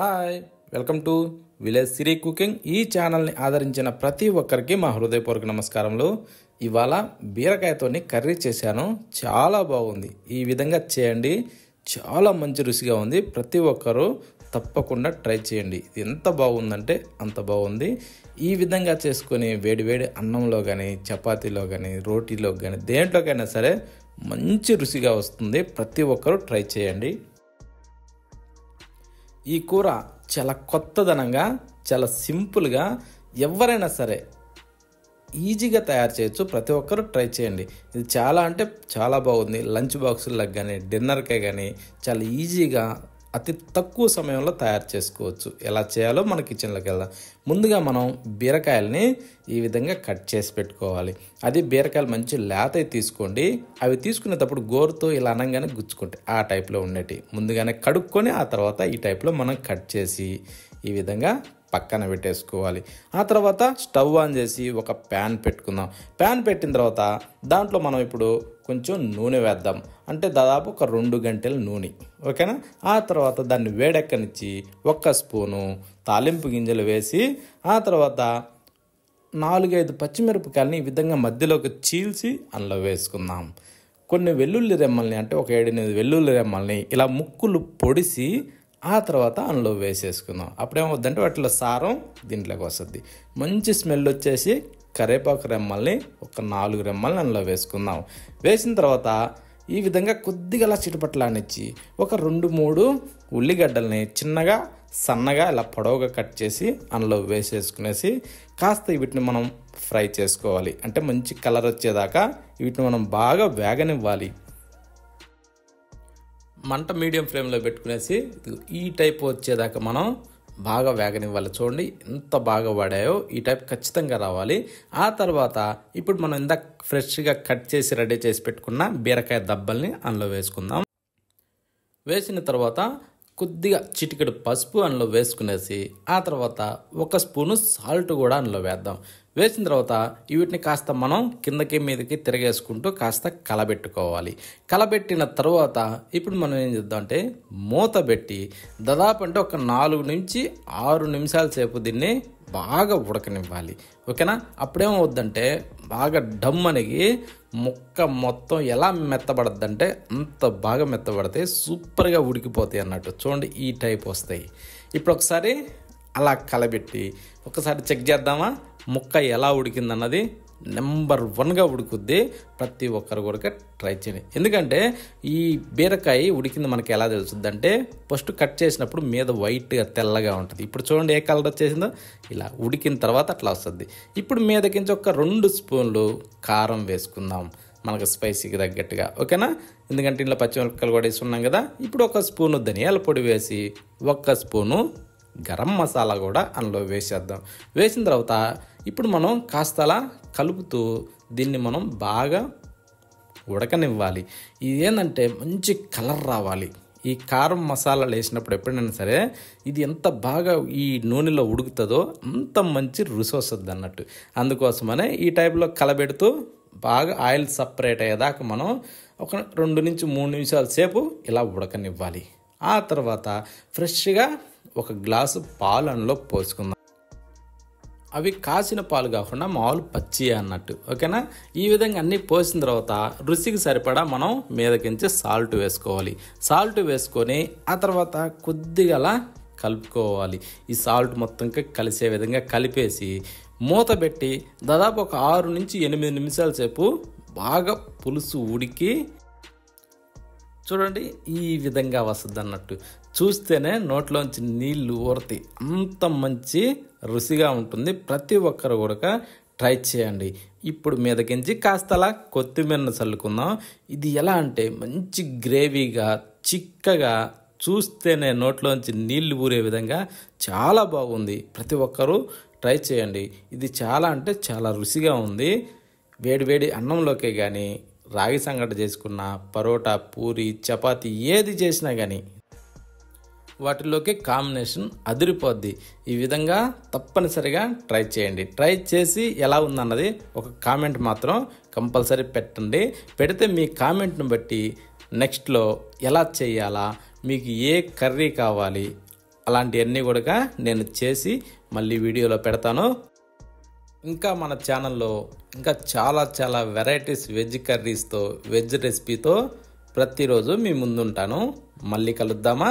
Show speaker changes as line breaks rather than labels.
hi welcome to village Siri cooking ఈ ఛానల్ని ఆదరించిన ప్రతి ఒక్కరికి మా హృదయపూర్వక నమస్కారములు ఇవాళ బీరకాయతోని కర్రీ చేశాను చాలా బాగుంది ఈ విధంగా చేయండి చాలా మంచి రుచిగా ఉంది ప్రతి ఒక్కరూ తప్పకుండా ట్రై చేయండి ఎంత బాగుందంటే అంత బాగుంది ఈ విధంగా చేసుకొని వేడివేడి అన్నంలో కానీ చపాతీలో కానీ రోటీలో కానీ దేంట్లోకైనా సరే మంచి రుచిగా వస్తుంది ప్రతి ఒక్కరూ ట్రై చేయండి ఈ కూర చాలా కొత్తదనంగా చాలా సింపుల్గా ఎవరైనా సరే ఈజీగా తయారు చేయొచ్చు ప్రతి ఒక్కరు ట్రై చేయండి ఇది చాలా అంటే చాలా బాగుంది లంచ్ బాక్సులకు కానీ డిన్నర్కే కానీ చాలా ఈజీగా అతి తక్కువ సమయంలో తయారు చేసుకోవచ్చు ఎలా చేయాలో మన కిచెన్లోకి వెళ్దాం ముందుగా మనం బీరకాయలని ఈ విధంగా కట్ చేసి పెట్టుకోవాలి అది బీరకాయలు మంచి లేత తీసుకోండి అవి తీసుకునేటప్పుడు గోరుతో ఇలా అనగానే గుచ్చుకుంటాయి ఆ టైప్లో ఉండేటి ముందుగానే కడుక్కొని ఆ తర్వాత ఈ టైప్లో మనం కట్ చేసి ఈ విధంగా పక్కన పెట్టేసుకోవాలి ఆ తర్వాత స్టవ్ ఆన్ చేసి ఒక ప్యాన్ పెట్టుకుందాం ప్యాన్ పెట్టిన తర్వాత దాంట్లో మనం ఇప్పుడు కొంచెం నూనె వేద్దాం అంటే దాదాపు ఒక రెండు గంటల నూనె ఓకేనా ఆ తర్వాత దాన్ని వేడెక్కనిచ్చి ఒక్క స్పూను తాలింపు గింజలు వేసి ఆ తర్వాత నాలుగైదు పచ్చిమిరపకాయలని ఈ విధంగా మధ్యలోకి చీల్చి అందులో వేసుకుందాం కొన్ని వెల్లుల్లి రెమ్మల్ని అంటే ఒక ఏడెనిమిది వెల్లుల్లి రెమ్మల్ని ఇలా ముక్కులు పొడిసి ఆ తర్వాత అందులో వేసేసుకుందాం అప్పుడేమవుద్దంటే వాటిలో సారం దీంట్లోకి వస్తుంది మంచి స్మెల్ వచ్చేసి కరేపాకు రెమ్మల్ని ఒక నాలుగు రెమ్మల్ని అందులో వేసుకుందాం వేసిన తర్వాత ఈ విధంగా కొద్దిగా అలా చిటపట్లానిచ్చి ఒక రెండు మూడు ఉల్లిగడ్డల్ని చిన్నగా సన్నగా ఇలా పొడవుగా కట్ చేసి అందులో వేసేసుకునేసి కాస్త వీటిని మనం ఫ్రై చేసుకోవాలి అంటే మంచి కలర్ వచ్చేదాకా వీటిని మనం బాగా వేగనివ్వాలి మంట మీడియం ఫ్లేమ్లో పెట్టుకునేసి ఈ టైప్ వచ్చేదాకా మనం బాగా వేగనివ్వాలి చూడండి ఎంత బాగా వాడాయో ఈ టైప్ ఖచ్చితంగా రావాలి ఆ తర్వాత ఇప్పుడు మనం ఇందాక ఫ్రెష్గా కట్ చేసి రెడీ చేసి పెట్టుకున్న బీరకాయ దబ్బల్ని అందులో వేసుకుందాం వేసిన తర్వాత కొద్దిగా చిటికెడు పసుపు అందులో వేసుకునేసి ఆ తర్వాత ఒక స్పూను సాల్ట్ కూడా అందులో వేద్దాం వేసిన తర్వాత వీటిని కాస్త మనం కిందకి మీదకి తిరగేసుకుంటూ కాస్త కలబెట్టుకోవాలి కలబెట్టిన తర్వాత ఇప్పుడు మనం ఏం చేద్దాం అంటే మూత పెట్టి దాదాపు అంటే ఒక నాలుగు నుంచి ఆరు నిమిషాల సేపు దీన్ని బాగా ఉడకనివ్వాలి ఓకేనా అప్పుడేమవుద్దంటే బాగా డమ్ అనేది ముక్క మొత్తం ఎలా మెత్తబడద్దు అంటే అంత బాగా మెత్తబడితే సూపర్గా ఉడికిపోతాయి అన్నట్టు చూడండి ఈ టైప్ వస్తాయి ఇప్పుడు ఒకసారి అలా కలబెట్టి ఒకసారి చెక్ చేద్దామా ముక్క ఎలా ఉడికిందన్నది నెంబర్ వన్గా ఉడుకుద్ది ప్రతి ఒక్కరు కూడా ట్రై చేయండి ఎందుకంటే ఈ బీరకాయ ఉడికింది మనకి ఎలా తెలుస్తుంది అంటే ఫస్ట్ కట్ చేసినప్పుడు మీద వైట్గా తెల్లగా ఉంటుంది ఇప్పుడు చూడండి ఏ కలర్ వచ్చేసిందో ఇలా ఉడికిన తర్వాత అట్లా వస్తుంది ఇప్పుడు మీదకించి ఒక రెండు స్పూన్లు కారం వేసుకుందాం మనకు స్పైసీకి తగ్గట్టుగా ఓకేనా ఎందుకంటే ఇంట్లో పచ్చిమిరపకాయలు కూడా వేసుకున్నాం కదా ఇప్పుడు ఒక స్పూను ధనియాల పొడి వేసి ఒక్క స్పూను గరం మసాలా కూడా అందులో వేసేద్దాం వేసిన తర్వాత ఇప్పుడు మనం కాస్త అలా కలుపుతూ దీన్ని మనం బాగా ఉడకనివ్వాలి ఇది ఏంటంటే మంచి కలర్ రావాలి ఈ కారం మసాలాలు వేసినప్పుడు ఎప్పుడైనా సరే ఇది ఎంత బాగా ఈ నూనెలో ఉడుకుతుందో అంత మంచి రుచి వస్తుంది అన్నట్టు అందుకోసమనే ఈ టైప్లో కలబెడుతూ బాగా ఆయిల్ సపరేట్ అయ్యేదాకా మనం ఒక రెండు నుంచి మూడు నిమిషాల సేపు ఇలా ఉడకనివ్వాలి ఆ తర్వాత ఫ్రెష్గా ఒక గ్లాసు పాలు అందులో పోసుకుందాం అవి కాసిన పాలు కాకుండా మామూలు పచ్చి అన్నట్టు ఓకేనా ఈ విధంగా అన్నీ పోసిన తర్వాత రుచికి సరిపడా మనం మీదకించి సాల్ట్ వేసుకోవాలి సాల్ట్ వేసుకొని ఆ తర్వాత కొద్దిగా కలుపుకోవాలి ఈ సాల్ట్ మొత్తం కలిసే విధంగా కలిపేసి మూత పెట్టి దాదాపు ఒక ఆరు నుంచి ఎనిమిది నిమిషాల సేపు బాగా పులుసు ఉడికి చూడండి ఈ విధంగా వస్తుంది అన్నట్టు చూస్తేనే నోట్లోంచి నీళ్ళు ఊరతాయి అంత మంచి రుచిగా ఉంటుంది ప్రతి ఒక్కరు కూడా ట్రై చేయండి ఇప్పుడు మీదకించి కాస్తలా కొత్తిమీరను చల్లుకుందాం ఇది ఎలా అంటే మంచి గ్రేవీగా చిక్కగా చూస్తేనే నోట్లోంచి నీళ్లు ఊరే విధంగా చాలా బాగుంది ప్రతి ఒక్కరూ ట్రై చేయండి ఇది చాలా అంటే చాలా రుచిగా ఉంది వేడివేడి అన్నంలోకే కానీ రాగి సంగట చేసుకున్న పరోటా పూరి చపాతి ఏది చేసినా కానీ వాటిలోకి కాంబినేషన్ అదిరిపోద్ది ఈ విధంగా తప్పనిసరిగా ట్రై చేయండి ట్రై చేసి ఎలా ఉందన్నది ఒక కామెంట్ మాత్రం కంపల్సరీ పెట్టండి పెడితే మీ కామెంట్ను బట్టి నెక్స్ట్లో ఎలా చేయాలా మీకు ఏ కర్రీ కావాలి అలాంటివన్నీ కూడా నేను చేసి మళ్ళీ వీడియోలో పెడతాను ఇంకా మన ఛానల్లో ఇంకా చాలా చాలా వెరైటీస్ వెజ్ కర్రీస్తో వెజ్ రెసిపీతో ప్రతిరోజు మీ ముందుంటాను మళ్ళీ కలుద్దామా